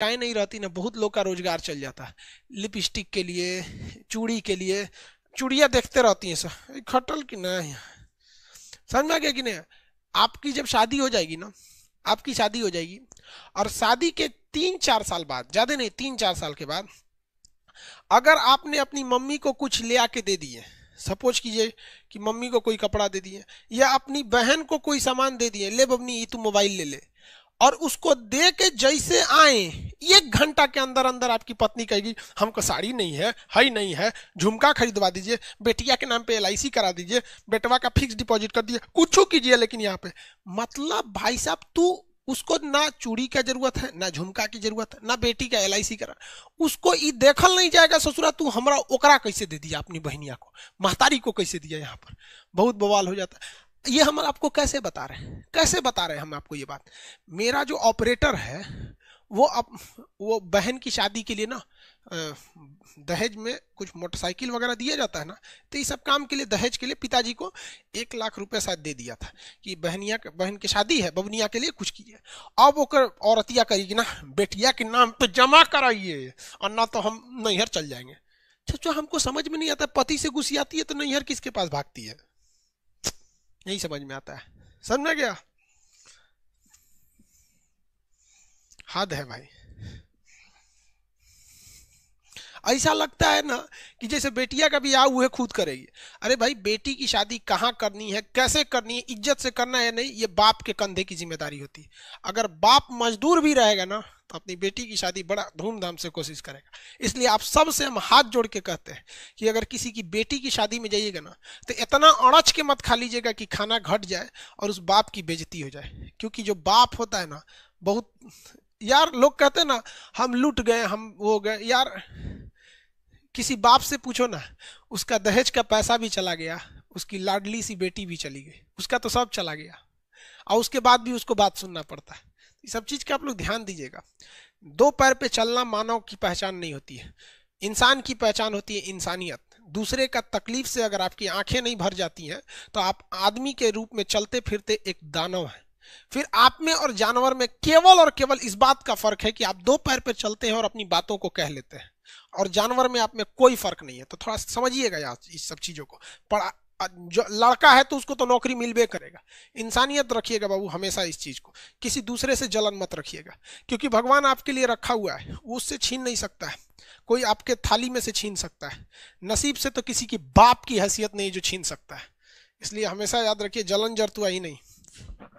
tie नहीं रहती ना बहुत लोग का रोजगार चल जाता है लिपस्टिक के लिए चूड़ी के लिए चूड़िया देखते रहती हैं सर खटल कि नहीं समझ में आ गया कि नहीं आपकी जब शादी हो जाएगी ना आपकी शादी हो जाएगी और शादी के तीन चार साल बाद ज़्यादा नहीं तीन चार साल के बाद अगर आपने अपनी मम्मी को कुछ ले आके दे दिए सपोज कीजिए कि मम्मी को कोई कपड़ा दे दिए या अपनी बहन को कोई सामान दे दिए ले बबनी तू मोबाइल ले ले और उसको दे के जैसे आए एक घंटा के अंदर अंदर आपकी पत्नी कहेगी हमको साड़ी नहीं है हाई नहीं है झुमका खरीदवा दीजिए बेटिया के नाम पे एल करा दीजिए बेटवा का फिक्स डिपॉजिट कर दीजिए कुछ कीजिए लेकिन यहाँ पे मतलब भाई साहब तू उसको ना चूड़ी का जरूरत है ना झुमका की जरूरत है ना बेटी का एल आई करा उसको ये देखल नहीं जाएगा ससुरा तू हमारा ओकरा कैसे दे दिया अपनी बहनिया को महतारी को कैसे दिया यहाँ पर बहुत बवाल हो जाता है ये हम आपको कैसे बता रहे हैं कैसे बता रहे हैं हम आपको ये बात मेरा जो ऑपरेटर है वो अब वो बहन की शादी के लिए ना दहेज में कुछ मोटरसाइकिल वगैरह दिया जाता है ना तो ये सब काम के लिए दहेज के लिए पिताजी को एक लाख रुपए शायद दे दिया था कि बहनिया बहन की शादी है बबनिया के लिए कुछ किए अब ओकर औरतिया करेगी ना बेटिया के नाम तो जमा कराइए और ना तो हम नैहर चल जाएंगे चो तो हमको समझ में नहीं आता पति से घुसी आती है तो नैहर किसके पास भागती है यही समझ में आता है समझ गया हद है भाई ऐसा लगता है ना कि जैसे बेटिया का ब्याह हुए खुद करेगी अरे भाई बेटी की शादी कहाँ करनी है कैसे करनी है इज्जत से करना है नहीं ये बाप के कंधे की जिम्मेदारी होती है अगर बाप मजदूर भी रहेगा ना तो अपनी बेटी की शादी बड़ा धूमधाम से कोशिश करेगा इसलिए आप सबसे हम हाथ जोड़ के कहते हैं कि अगर किसी की बेटी की शादी में जाइएगा ना तो इतना अड़च के मत खा लीजिएगा कि खाना घट जाए और उस बाप की बेजती हो जाए क्योंकि जो बाप होता है ना बहुत यार लोग कहते ना हम लूट गए हम वो गए यार किसी बाप से पूछो ना उसका दहेज का पैसा भी चला गया उसकी लाडली सी बेटी भी चली गई उसका तो सब चला गया और उसके बाद भी उसको बात सुनना पड़ता है सब चीज़ का आप लोग ध्यान दीजिएगा दो पैर पे चलना मानव की पहचान नहीं होती है इंसान की पहचान होती है इंसानियत दूसरे का तकलीफ से अगर आपकी आंखें नहीं भर जाती हैं तो आप आदमी के रूप में चलते फिरते एक दानव हैं फिर आप में और जानवर में केवल और केवल इस बात का फर्क है कि आप दो पैर पे चलते हैं और अपनी बातों को कह लेते हैं और जानवर में आप में कोई फर्क नहीं है तो थोड़ा समझिएगा यार इस सब चीजों को पर जो लड़का है तो उसको तो नौकरी मिलबे करेगा इंसानियत रखिएगा बाबू हमेशा इस चीज को किसी दूसरे से जलन मत रखिएगा क्योंकि भगवान आपके लिए रखा हुआ है वो उससे छीन नहीं सकता है कोई आपके थाली में से छीन सकता है नसीब से तो किसी की बाप की हैसियत नहीं जो छीन सकता है इसलिए हमेशा याद रखिए जलन जरतुआ तो ही नहीं